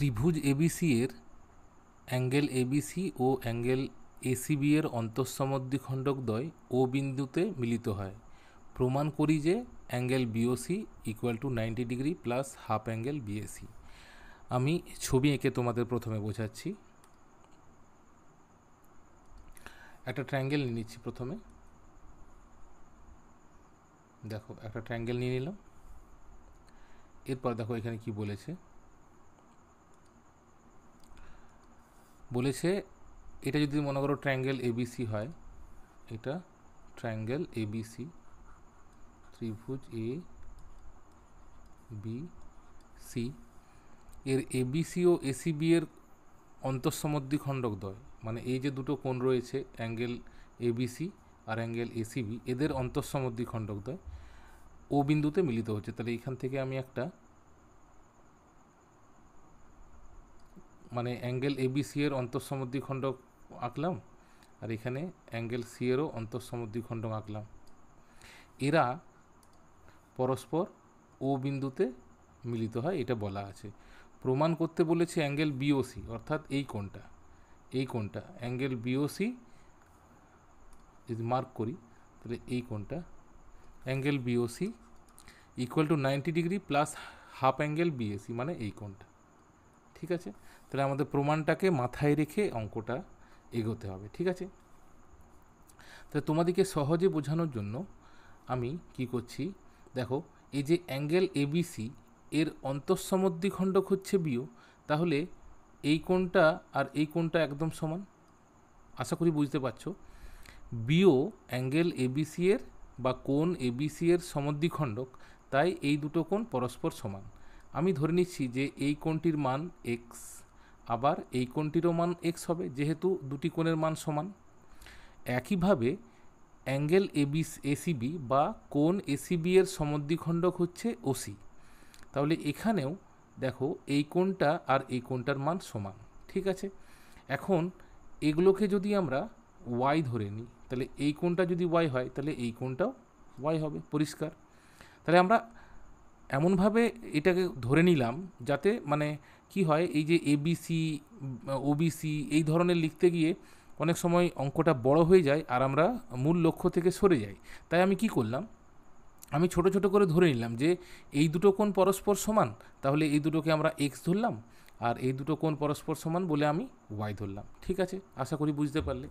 ত্রিভুজ এবিসি এর angle ABC ও অ্যাঙ্গেল এসিবি এর দ্বয় ও বিন্দুতে মিলিত হয় প্রমাণ করি যে angle BOC equal to ninety degree plus half angle BAC আমি ছবি এঁকে তোমাদের প্রথমে বোঝাচ্ছি একটা ট্র্যাঙ্গেল নিয়ে নিচ্ছি প্রথমে দেখো একটা ট্রাঙ্গেল নিয়ে নিলাম এরপর দেখো এখানে কি বলেছে বলেছে এটা যদি মনে করো ট্রায়াঙ্গেল এবিসি হয় এটা ট্রায়াঙ্গেল এবিসি ত্রিভুজ এ বি সি এর এবিসি ও এসিবি এর অন্তঃসমদ্বি খণ্ডকদ্বয় মানে এই যে দুটো কোণ রয়েছে অ্যাঙ্গেল এবিসি আর অ্যাঙ্গেল এসিবি এদের অন্তঃসমদ্বি খণ্ডকদ্বয় ও বিন্দুতে মিলিত হচ্ছে তাহলে এখান থেকে আমি একটা মানে অ্যাঙ্গেল এবিসি এর খণ্ড আঁকলাম আর এখানে অ্যাঙ্গেল সি এরও খণ্ড আঁকলাম এরা পরস্পর ও বিন্দুতে মিলিত হয় এটা বলা আছে প্রমাণ করতে বলেছে অ্যাঙ্গেল বিওসি অর্থাৎ এই কোনটা এই কোনটা অ্যাঙ্গেল বিওসি যদি মার্ক করি তাহলে এই কোনটা angle BOC equal to ninety degree plus half angle BAC মানে এই কোনটা ঠিক আছে তাহলে আমাদের প্রমাণটাকে মাথায় রেখে অঙ্কটা এগোতে হবে ঠিক আছে তাহলে তোমাদেরকে সহজে বোঝানোর জন্য আমি কি করছি দেখো এই যে অ্যাঙ্গেল এবিসি এর খণ্ডক হচ্ছে বিও তাহলে এই কোণটা আর এই কোণটা একদম সমান আশা করি বুঝতে পারছো বিও অ্যাঙ্গেল এবিসি এর বা কোন এবিসি এর সমদ্বিখণ্ডক তাই এই দুটো কোণ পরস্পর সমান আমি ধরে নিচ্ছি যে এই কোণটির মান এক্স আবার এই কোণটিরও মান এক্স হবে যেহেতু দুটি কোণের মান সমান একইভাবে অ্যাঙ্গেল এবিস এসিবি বা কোন এসিবি এর সমদ্বিখণ্ডক হচ্ছে ওসি তাহলে এখানেও দেখো এই কোণটা আর এই কোণটার মান সমান ঠিক আছে এখন এগুলোকে যদি আমরা ওয়াই ধরে নিই তাহলে এই কোণটা যদি ওয়াই হয় তাহলে এই কোণটাও ওয়াই হবে পরিষ্কার তাহলে আমরা এমনভাবে এটাকে ধরে নিলাম যাতে মানে কি হয় এই যে এবিসি ওবিসি এই ধরনের লিখতে গিয়ে অনেক সময় অঙ্কটা বড় হয়ে যায় আর আমরা মূল লক্ষ্য থেকে সরে যাই তাই আমি কি করলাম আমি ছোট ছোট করে ধরে নিলাম যে এই দুটো কোণ পরস্পর সমান তাহলে এই দুটোকে আমরা এক্স ধরলাম আর এই দুটো কোণ পরস্পর সমান বলে আমি ওয়াই ধরলাম ঠিক আছে আশা করি বুঝতে পারলে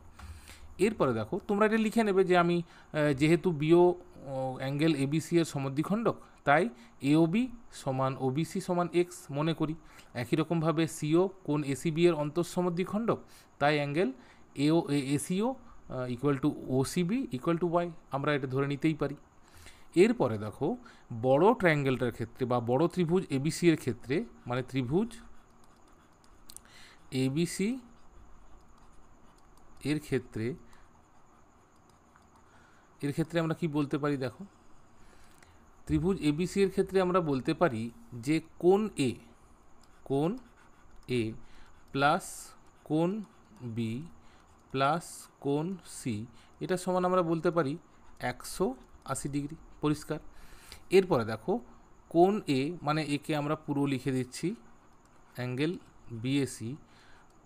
এরপরে দেখো তোমরা এটা লিখে নেবে যে আমি যেহেতু বিও অ্যাঙ্গেল এবিসি এর সমদ্বিখণ্ডক তাই এওবি সমান ওবিসি সমান এক্স মনে করি একই রকমভাবে সিও কোন এসিবি এর অন্তঃসমদ্বিখণ্ডক তাই angle AO ACO equal to OCB equal to Y আমরা এটা ধরে নিতেই পারি এরপরে দেখো বড় ট্রায়াঙ্গেলটার ক্ষেত্রে বা বড় ত্রিভুজ এবিসি এর ক্ষেত্রে মানে ত্রিভুজ এবিসি এর ক্ষেত্রে এর ক্ষেত্রে আমরা কি বলতে পারি দেখো ত্রিভুজ এবিসি এর ক্ষেত্রে আমরা বলতে পারি যে কোন এ কোন এ প্লাস কোন বি প্লাস কোন সি এটা সমান আমরা বলতে পারি একশো আশি ডিগ্রি পরিষ্কার এরপরে দেখো কোন এ মানে একে আমরা পুরো লিখে দিচ্ছি অ্যাঙ্গেল বিএসি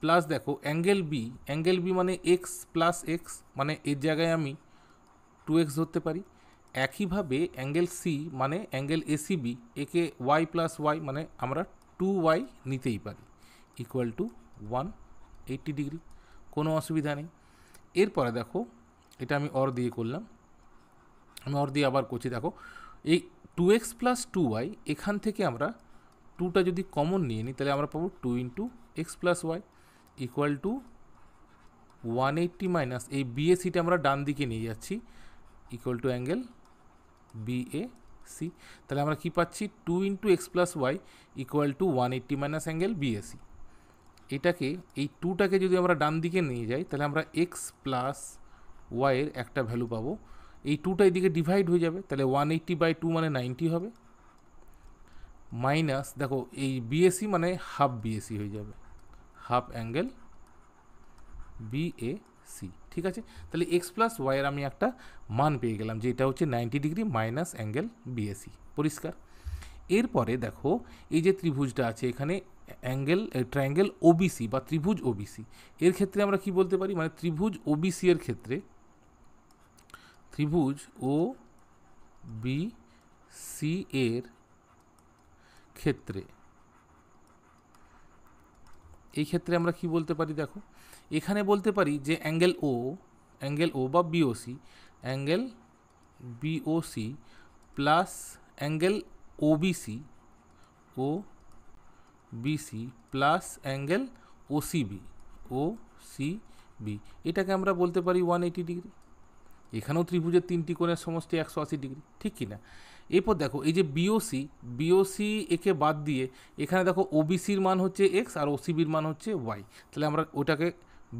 প্লাস দেখো অ্যাঙ্গেল বি অ্যাঙ্গেল বি মানে এক্স প্লাস এক্স মানে এর জায়গায় আমি টু এক্স ধরতে পারি একইভাবে অ্যাঙ্গেল সি মানে অ্যাঙ্গেল এসিবি একে ওয়াই প্লাস ওয়াই মানে আমরা টু ওয়াই নিতেই পারি equal to one eighty degree কোনো অসুবিধা নেই এরপরে দেখো এটা আমি অর দিয়ে করলাম আমি অর দিয়ে আবার করছি দেখো এই two X plus two Y এখান থেকে আমরা টুটা যদি কমন নিয়ে নিই তাহলে আমরা পাবো two into X plus Y equal to one eighty minus এই বিএসিটা আমরা ডান দিকে নিয়ে যাচ্ছি = एंगल BAC তাহলে আমরা কি পাচ্ছি 2 * x + y = 180 - एंगल BSC এটাকে এই 2 টাকে যদি আমরা ডান দিকে নিয়ে যাই তাহলে আমরা x + y এর একটা ভ্যালু পাবো এই 2 টা এদিকে ডিভাইড হয়ে যাবে তাহলে 180 / 2 মানে 90 হবে - দেখো এই BSC মানে হাফ BSC হয়ে যাবে হাফ एंगल BA সি ঠিক আছে তাহলে এক্স প্লাস ওয়াইয়ের আমি একটা মান পেয়ে গেলাম যে এটা হচ্ছে ninety degree minus angle BAC পরিষ্কার এরপরে দেখো এই যে ত্রিভুজটা আছে এখানে অ্যাঙ্গেল ট্রায়াঙ্গেল ওবিসি বা ত্রিভুজ ওবিসি এর ক্ষেত্রে আমরা কি বলতে পারি মানে ত্রিভুজ ওবিসি এর ক্ষেত্রে ত্রিভুজ ও বি সি এর ক্ষেত্রে এই ক্ষেত্রে আমরা কি বলতে পারি দেখো এখানে বলতে পারি যে অ্যাঙ্গেল ও অ্যাঙ্গেল ও বা BOC angle BOC plus angle OBC O BC plus angle OCB O CB এটাকে আমরা বলতে পারি ওয়ান এইটি ডিগ্রি এখানেও ত্রিভুজের তিনটি কোণের সমষ্টি একশো আশি ডিগ্রি ঠিক কি না এরপর দেখো এই যে বিওসি বিওসি একে বাদ দিয়ে এখানে দেখো ওবিসির মান হচ্ছে এক্স আর ওসিবির মান হচ্ছে ওয়াই তাহলে আমরা ওটাকে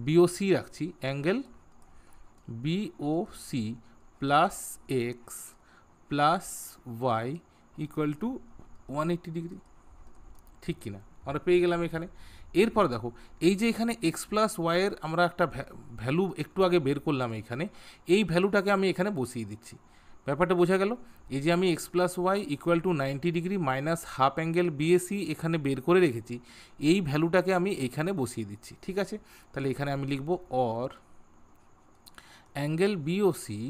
বিওসি রাখছি angle BOC plus X plus Y equal to one eighty degree ঠিক কিনা আমরা পেয়ে গেলাম এখানে এরপর দেখো এই যে এখানে এক্স প্লাস ওয়াইয়ের আমরা একটা ভ্যালু একটু আগে বের করলাম এখানে এই ভ্যালুটাকে আমি এখানে বসিয়ে দিচ্ছি ব্যাপারটা বোঝা গেল এই যে আমি X plus Y equal to ninety degree minus half angle BAC এখানে বের করে রেখেছি এই ভ্যালুটাকে আমি এখানে বসিয়ে দিচ্ছি ঠিক আছে তাহলে এখানে আমি লিখব অর অ্যাঙ্গেল বিওসি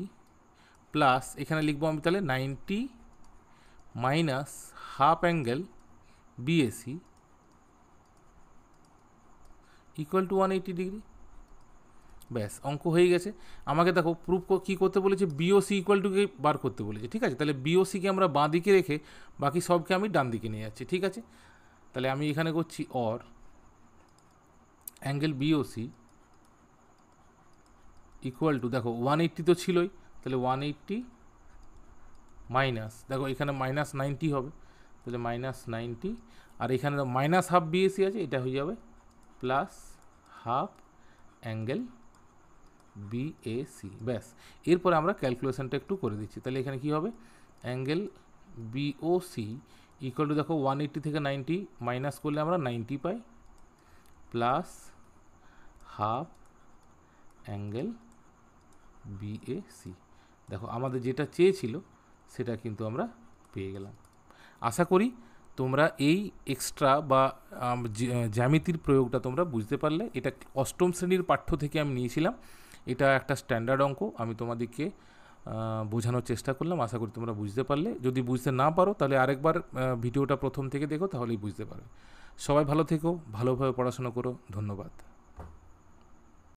প্লাস এখানে লিখবো আমি তাহলে ninety minus half angle BAC equal to one eighty degree ব্যাস অঙ্ক হয়ে গেছে আমাকে দেখো প্রুফ কী করতে বলেছে বিওসি ইকুয়াল টুকে বার করতে বলেছে ঠিক আছে তাহলে বিওসিকে আমরা বাঁ দিকে রেখে বাকি সবকে আমি ডান দিকে নিয়ে যাচ্ছি ঠিক আছে তাহলে আমি এখানে করছি or angle BOC equal to দেখো ওয়ান এইট্টি তো ছিলই তাহলে ওয়ান এইট্টি মাইনাস দেখো এখানে মাইনাস নাইনটি হবে তাহলে মাইনাস নাইনটি আর এখানে মাইনাস হাফ বিএসি আছে এটা হয়ে যাবে প্লাস হাফ অ্যাঙ্গেল বিএসি ব্যাস এরপরে আমরা ক্যালকুলেশানটা একটু করে দিচ্ছি তাহলে এখানে কি হবে অ্যাঙ্গেল বিওসি ইকুয়াল টু দেখো ওয়ান এইট্টি থেকে নাইনটি মাইনাস করলে আমরা নাইনটি পাই প্লাস হাফ অ্যাঙ্গেল বিএসি দেখো আমাদের যেটা চেয়েছিল সেটা কিন্তু আমরা পেয়ে গেলাম আশা করি তোমরা এই এক্সট্রা বা জ্যামিতির প্রয়োগটা তোমরা বুঝতে পারলে এটা অষ্টম শ্রেণীর পাঠ্য থেকে আমি নিয়েছিলাম এটা একটা স্ট্যান্ডার্ড অঙ্ক আমি তোমাদেরকে বোঝানোর চেষ্টা করলাম আশা করি তোমরা বুঝতে পারলে যদি বুঝতে না পারো তাহলে আরেকবার ভিডিওটা প্রথম থেকে দেখো তাহলেই বুঝতে পারো সবাই ভালো থেকো ভালোভাবে পড়াশোনা করো ধন্যবাদ